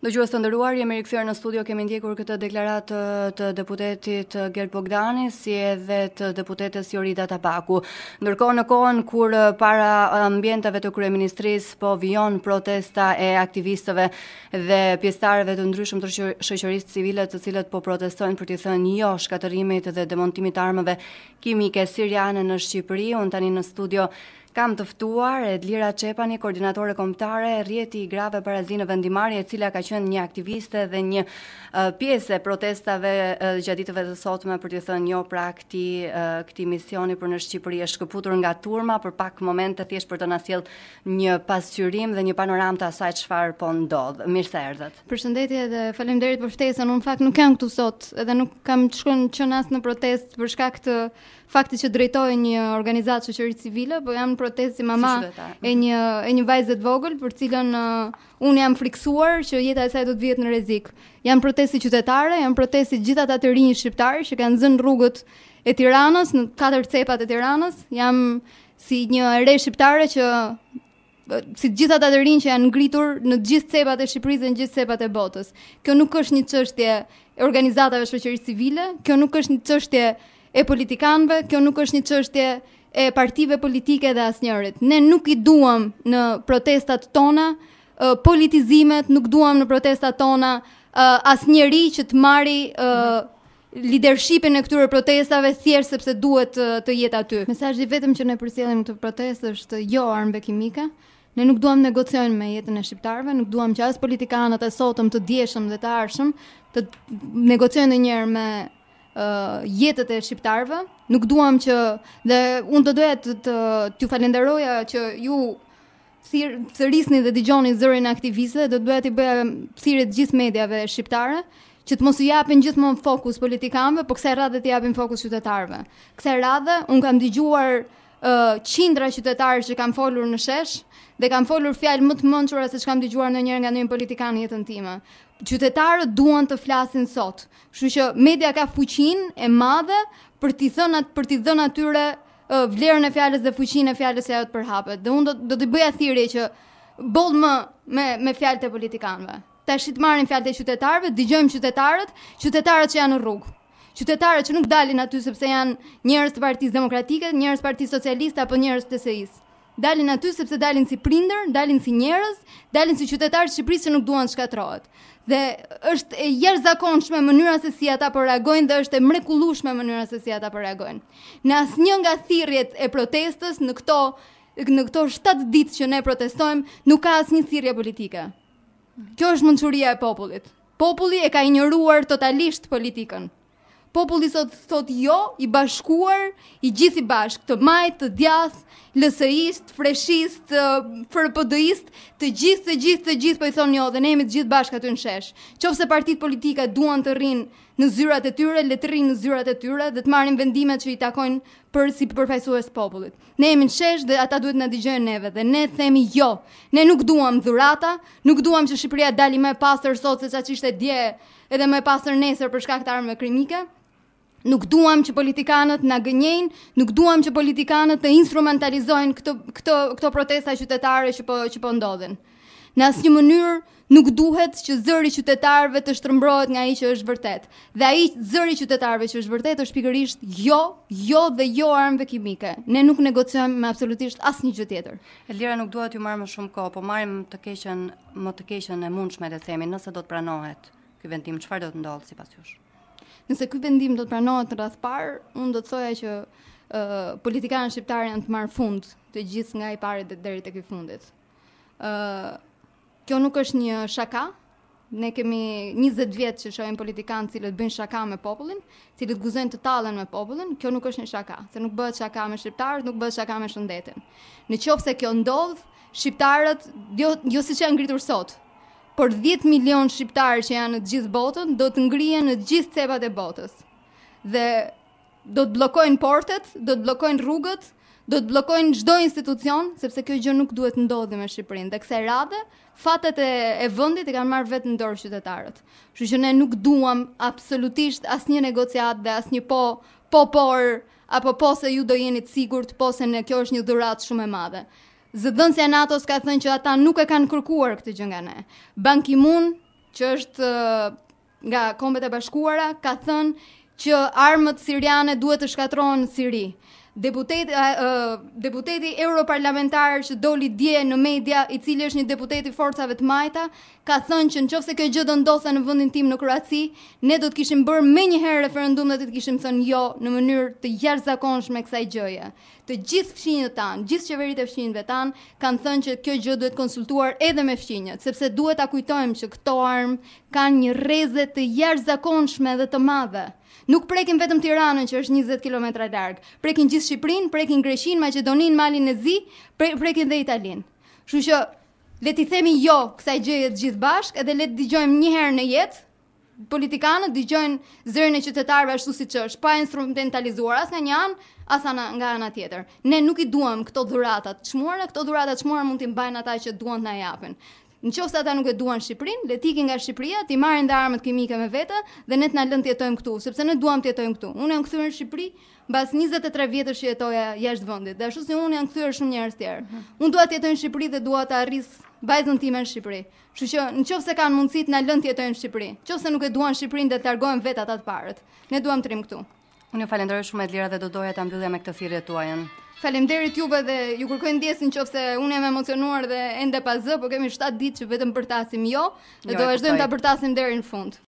Dëgjues të nderuar, jemi rikëfjerë në studio kemi ndjekur këtë deklaratë të deputetit Gerd Bogdani si edhe të deputetes Sjorida Tabaku. Ndërkohë në kohën kur eh, para eh, ambienteve të kryeministrisë po vijon protesta e aktivistëve dhe pjesëtarëve të ndryshëm të shoqërisë civile të cilët po protestojnë për të thënë jo shkaterimit dhe demontimit të armëve kimike siriane në Shqipëri, un tani në studio Kam të ftuar Edlira Çepani, koordinatore kombëtare e rrjeti i grave parazinë vendimari, e cila ka qenë një aktiviste dhe një uh, pjesë e protestave uh, gjatë ditëve të sotme për të thënë jo pra këtij uh, këtij misioni për në Shqipëri e shkëputur nga turma për pak momente thjesht për të na sjellë një pasqyrim dhe një panoramë të asaj çfarë po ndodh. Mirë se erdhët. Përshëndetje dhe faleminderit për ftesën. Unë fakt nuk kam këtu sot, edhe nuk kam shkuar qenas në protest për shkak të faktit që drejtoj një organizatë shoqërisë civile, po jam protestë si mama si e një e një vajze të vogël për cilën uh, un jam friksuar që jeta e saj do të vihet në rrezik. Jan protesti qytetare, janë protesti gjithë ata të rinj shqiptarë që kanë zënë rrugët e Tiranës në katër cepat e Tiranës. Jam si një re shqiptare që uh, si gjitha ata të rinj që janë ngritur në të gjithë cepat e Shqipërisë dhe në të gjithë cepat e botës. Kjo nuk është një çështje e organizatave shoqërisë civile, kjo nuk është një çështje e politikanëve, kjo nuk është një çështje e partive politike dhe asnjërit. Ne nuk i duam në protestat tona, politizimet nuk duam në protestat tona, asnjëri që të marri leadershipin e këtyre protestave thjesht sepse duhet të jetë aty. Mesazhi vetëm që ne përcjellim këtë protestë është jo armë kimike. Ne nuk duam negociojnë me jetën e shqiptarëve, nuk duam që as politikanët e sotëm të dieshëm dhe të arshëm të negociojnë ndonjëherë me uh, jetët e shqiptarëve. Nuk duam që dhe unë do doja të t'ju falenderoja që ju thirr të rrisni dhe dëgjoni zërin aktivistëve, do doja t'i bëja thirrje të gjithë mediave shqiptare që të mos u japin gjithmonë fokus politikanëve, por kësaj radhe t'i japin fokus qytetarëve. Kësaj radhe un kam dëgjuar qindra uh, qytetarë që kam folur në shesh dhe kam folur fjalë më të mençura se çka më dëgjuar ndonjëherë nga ndonjë politikan në jetën time. Qytetarët duan të flasin sot. Kështu që media ka fuqinë e madhe për t'i thënë atë për t'i dhënë atyre uh, vlerën e fjalës dhe fuqinë e fjalës që ajo të përhapet. Dhe unë do, do të bëja thirrje që boll më me me fjalët e politikanëve. Tashit marrin fjalët e qytetarëve, dëgjojmë qytetarët, qytetarët që janë në rrugë qytetarët që nuk dalin aty sepse janë njerëz të Partisë Demokratike, njerëz të Partisë Socialiste apo njerëz të TSI-s. Dalin aty sepse dalin si prindër, dalin si njerëz, dalin si qytetarë të Shqipërisë që nuk duan të shkatërrohet. Dhe është e jashtëzakonshme mënyra se si ata po reagojnë dhe është e mrekullueshme mënyra se si ata po reagojnë. Në asnjë nga thirrjet e protestës në këto në këto 7 ditë që ne protestojmë, nuk ka asnjë thirrje politike. Kjo është mençuria e popullit. Populli e ka injoruar totalisht politikën populli sot thot jo i bashkuar, i gjithë i bashk, të majtë, të djath, LSI-st, freshist, frpd të gjithë, të gjithë, të gjithë po i thonë jo dhe ne jemi të gjithë bashkë aty në shesh. se partit politika duan të rrinë në zyrat e tyre, le të rrinë në zyrat e tyre dhe të marrin vendimet që i takojnë për si përfaqësues popullit. Ne jemi në shesh dhe ata duhet na dëgjojnë neve dhe ne themi jo. Ne nuk duam dhurata, nuk duam që Shqipëria dalë më e pastër sot se çka ishte dje edhe më e pastër nesër për shkak të armëve kimike. Nuk duam që politikanët na gënjejnë, nuk duam që politikanët të instrumentalizojnë këtë këtë këtë protesta qytetare që po që po ndodhin. Në asnjë mënyrë nuk duhet që zëri i qytetarëve të shtrëmbrohet nga ai që është vërtet. Dhe ai zëri i qytetarëve që është vërtet është pikërisht jo, jo dhe jo armëve kimike. Ne nuk negociojmë me absolutisht asnjë gjë tjetër. Elira nuk duhet ju marr më shumë kohë, po marrim të keqen, më të keqen e mundshme le të themi, nëse do të pranohet ky vendim, çfarë do të ndodhë sipas jush? Nëse ky vendim do të pranohet në radhë parë, unë do të thoja që uh, politikanët shqiptarë janë të marr fund të gjithë nga i parë deri tek i fundit. Uh, kjo nuk është një shaka. Ne kemi 20 vjet që shohim politikanë të cilët bëjnë shaka me popullin, të cilët guzojnë të tallen me popullin. Kjo nuk është një shaka, se nuk bëhet shaka me shqiptarët, nuk bëhet shaka me shëndetin. Në qoftë se kjo ndodh, shqiptarët jo jo siç janë ngritur sot, por 10 milion shqiptarë që janë në gjithë botën do të ngrihen në gjithë cepat e botës. Dhe do të bllokojnë portet, do të bllokojnë rrugët, do të bllokojnë çdo institucion sepse kjo gjë nuk duhet të ndodhi me Shqipërinë. Dhe kësaj radhe fatet e, e vendit e kanë marrë vetë në dorë qytetarët. Kështu që ne nuk duam absolutisht asnjë negociat dhe asnjë po po por apo po se ju do jeni të sigurt, po se ne kjo është një dhuratë shumë e madhe. Zëdhënësja NATO-s ka thënë që ata nuk e kanë kërkuar këtë gjë nga ne. Ban Ki-moon, që është nga Kombet e Bashkuara, ka thënë që armët siriane duhet të shkatërrohen në Siri deputet, uh, deputeti europarlamentar që doli dje në media, i cili është një deputet i forcave të majta, ka thënë që në qofë se kjo gjë do ndosa në vëndin tim në Kroaci, ne do të kishim bërë me njëherë referendum dhe të të kishim thënë jo në mënyrë të jarë zakonshme kësaj gjëje. Të gjithë fshinjët tanë, gjithë qeverit e fshinjëve tanë, kanë thënë që kjo gjë duhet konsultuar edhe me fshinjët, sepse duhet a kujtojmë që këto armë kanë një reze të jarë zakonshme dhe të madhe. Nuk prekin vetëm Tiranën që është 20 km larg, prekin gjithë gjithë Shqipërinë, prekin Greqinë, Maqedoninë, Malin e Zi, prekin dhe Italinë. Kështu që le ti themi jo kësaj gjëje të gjithë bashkë dhe le të dëgjojmë një herë në jetë politikanët dëgjojnë zërin e qytetarëve ashtu siç është, pa instrumentalizuar as nga një anë, as ana nga ana tjetër. Ne nuk i duam këto dhuratat çmuara, këto dhuratat çmuara mund t'i mbajnë ata që duan t'na japin në qofë ata nuk e duan Shqiprin, le tiki nga Shqipria, ti marrin dhe armët kimike me vete, dhe ne të në të tjetojmë këtu, sepse ne duam tjetojmë këtu. Unë e në këthyrë në Shqipri, bas 23 vjetës që jetoja jashtë vëndit, dhe ashtu si unë e mhm. në këthyrë shumë njerës tjerë. Unë duat tjetojmë Shqipri dhe duat të arrisë vajzën time në Shqipëri. Kështu që në qoftë se kanë mundësi të na të jetojmë në Shqipëri, qoftë se nuk e duan Shqipërinë dhe të largohen ata të parët. Ne duam trim këtu. Unë ju falenderoj shumë Edlira dhe do doja ta mbyllja me këtë thirrje tuajën. Faleminderit juve dhe ju kërkoj ndjesin nëse unë jam emocionuar dhe ende pa zë, por kemi 7 ditë që vetëm bërtasim jo, dhe jo, do vazhdojmë ta bërtasim deri në fund.